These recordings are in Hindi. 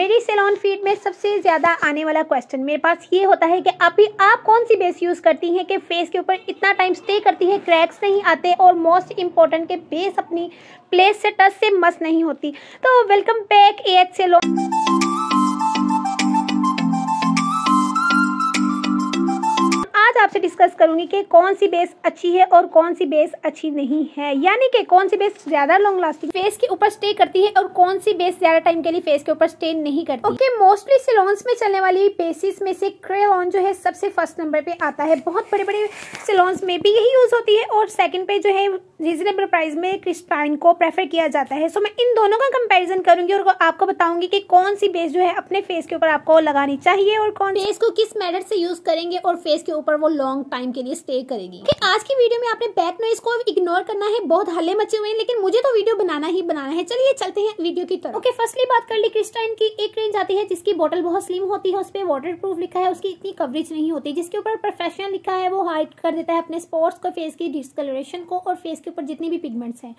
मेरी सेलॉन फीड में सबसे ज़्यादा आने वाला क्वेश्चन मेरे पास ये होता है कि अभी आप कौन सी बेस यूज़ करती हैं कि फेस के ऊपर इतना टाइम स्टे करती है क्रैक्स नहीं आते और मोस्ट इम्पॉर्टेंट के बेस अपनी प्लेस से टच से मस्त नहीं होती तो welcome back A H salon आज आपसे डिस्कस करूंगी कि कौन सी बेस अच्छी है और कौन सी बेस अच्छी नहीं है यानी कि कौन सी बेस ज्यादा लॉन्ग लास्टिंग फेस के ऊपर स्टे करती है और कौन सी बेस ज्यादा टाइम के लिए फेस के ऊपर स्टे नहीं करती ओके मोस्टली सिलोन्स में चलने वाली बेसिस में से क्रेलॉन जो है सबसे फर्स्ट नंबर पे आता है बहुत बड़े बड़े सिलोन्स में भी यही यूज होती है और सेकंड पे जो है रिजनेबल प्राइस में क्रिस्टाइन को प्रेफर किया जाता है सो मैं इन दोनों का कंपेरिजन करूंगी और आपको बताऊंगी की कौन सी बेस जो है अपने फेस के ऊपर आपको लगानी चाहिए और कौन फेस को किस मैटर से यूज करेंगे और फेस के ऊपर वो लॉन्ग टाइम के लिए स्टे करेगी okay, आज की वीडियो में आपने बैक नॉइस को इग्नोर करना है बहुत हल्ले मचे हुए हैं लेकिन मुझे तो वीडियो बनाना ही बनाना है चलिए चलते हैं वीडियो की तरफ ओके फर्स्टली बात कर ली क्रिस्टाइन की एक रेंज आती है जिसकी बोटल बहुत स्लिम होती है उस पर वाटर प्रूफ लिखा है उसकी इतनी कवरेज नहीं होती जिसके ऊपर प्रोफेशनल लिखा है वो हाइड कर देता है अपने स्पॉट्स को फेस की डिस्कलरेशन को और फेस के ऊपर जितने भी पिगमेंट्स हैं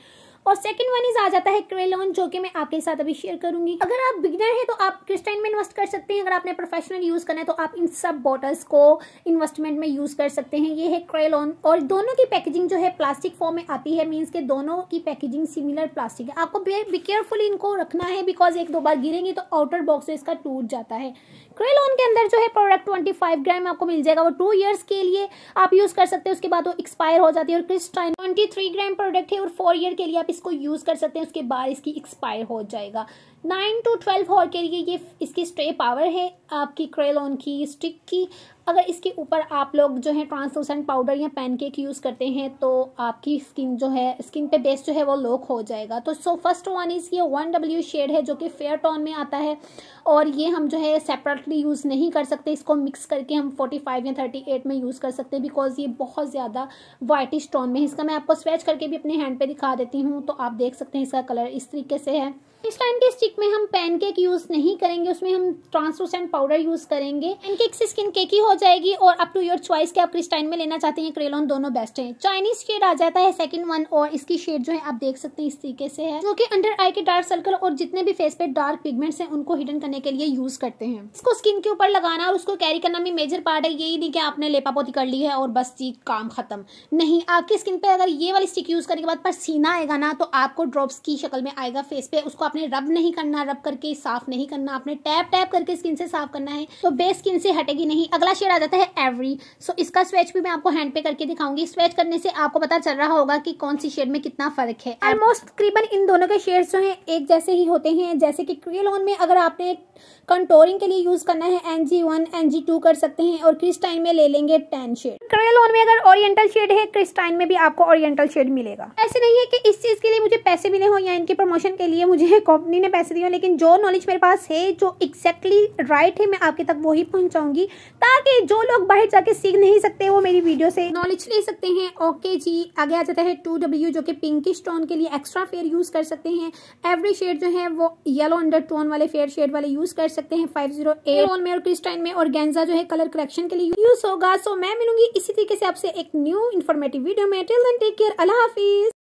और सेकंड वन इज आ जाता है क्रेलोन जो कि मैं आपके साथ अभी शेयर करूंगी अगर आप बिगनर हैं तो आप क्रिस्टाइन में इन्वेस्ट कर सकते हैं अगर आपने प्रोफेशनल यूज करना है तो आप इन सब बॉटल्स को इन्वेस्टमेंट में यूज़ कर सकते हैं ये है क्रेलॉन और दोनों की पैकेजिंग जो है प्लास्टिक फॉर्म में आती है मीन्स के दोनों की पैकेजिंग सिमिलर प्लास्टिक है आपको बी केयरफुल इनको रखना है बिकॉज एक दो बार गिरेंगे तो आउटर बॉक्स जो इसका टूट जाता है क्रेलॉन के अंदर जो है प्रोडक्ट ट्वेंटी फाइव ग्राम आपको मिल जाएगा वो टू ईयर्स के लिए आप यूज़ कर सकते हैं उसके बाद वो एक्सपायर हो जाती है और Christine twenty three gram product है और फोर ईयर के लिए आप इसको यूज़ कर सकते हैं उसके बाद इसकी एक्सपायर हो जाएगा नाइन टू ट्वेल्व हॉर के लिए ये इसकी स्ट्रे पावर है आपकी क्रेलॉन की स्टिक की अगर इसके ऊपर आप लोग जो है ट्रांसलूसेंट पाउडर या पैनकेक यूज़ करते हैं तो आपकी स्किन जो है स्किन पे बेस जो है वो लोक हो जाएगा तो सो फर्स्ट वन इज़ ये वन डब्ल्यू शेड है जो कि फेयर टोन में आता है और ये हम जो है सेपरेटली यूज़ नहीं कर सकते इसको मिक्स करके हम फोर्टी फाइव या थर्टी एट में यूज़ कर सकते हैं बिकॉज ये बहुत ज़्यादा वाइटिश टोन में है इसका मैं आपको स्वेच करके भी अपने हैंड पे दिखा देती हूँ तो आप देख सकते हैं इसका कलर इस तरीके से है इस टाइम के स्टिक में हम पैनकेक यूज़ नहीं करेंगे उसमें हम ट्रांसलूसेंट पाउडर यूज़ करेंगे पैनकेक से स्किन केकी हो जाएगी और अप टू योर चॉइस के आप टाइम में लेना चाहते हैं क्रेलोन दोनों बेस्ट हैं चाइनीज शेड आ जाता है सेकंड वन और इसकी शेड जो है आप देख सकते हैं इस तरीके से है जो कि अंडर आई के डार्क सर्कल और जितने भी फेस पे डार्क पिगमेंट्स हैं उनको हिडन करने के लिए यूज करते हैं इसको स्किन के ऊपर लगाना और उसको कैरी करना भी मेजर पार्ट है यही नहीं कि आपने लेपापोती कर ली है और बस जी काम खत्म नहीं आपकी स्किन पे अगर ये वाली स्टिक यूज करने के बाद पसीना आएगा ना तो आपको ड्रॉप्स की शक्ल में आएगा फेस पे उसको आपने रब नहीं करना रब करके साफ नहीं करना आपने टैप टैप करके स्किन से साफ करना है तो बेस स्किन से हटेगी नहीं अगला शेड आ जाता है एवरी सो so, इसका स्वेच भी मैं आपको हैंड पे करके दिखाऊंगी स्वेच करने से आपको पता चल रहा होगा कि कौन सी शेड में कितना फर्क है ऑलमोस्ट तकरीबन इन दोनों के शेड जो है एक जैसे ही होते हैं जैसे कि क्रियलोन में अगर आपने कंटोरिंग के लिए यूज करना है N G one N G two कर सकते हैं और क्रिस्टाइन में ले लेंगे टेन शेड क्रियलोन में अगर ओरिएंटल शेड है क्रिस्टाइन में भी आपको ओरिएंटल शेड मिलेगा ऐसे नहीं है कि इस चीज के लिए मुझे पैसे मिले हो या इनके प्रमोशन के लिए मुझे कंपनी ने पैसे दिए लेकिन जो नॉलेज मेरे पास है जो एक्जेक्टली राइट है मैं आपके तक वही पहुंचाऊंगी ताकि ओके जो लोग बाहर जाके सीख नहीं सकते वो मेरी वीडियो से नॉलेज ले सकते हैं ओके जी आगे आ जाता है टू डब्ल्यू जो कि पिंकिश टोन के लिए एक्स्ट्रा फेयर यूज कर सकते हैं एवरी शेड जो है वो येलो अंडर टोन वाले फेयर शेड वाले यूज कर सकते हैं फाइव जीरो एन में और क्रिस्टाइन में और गेंजा जो है कलर कलेक्शन के लिए यूज होगा सो मैं मिलूंगी इसी तरीके से आपसे एक न्यू इन्फॉर्मेटिव वीडियो में टेल देन टेक केयर अल्लाह हाफिज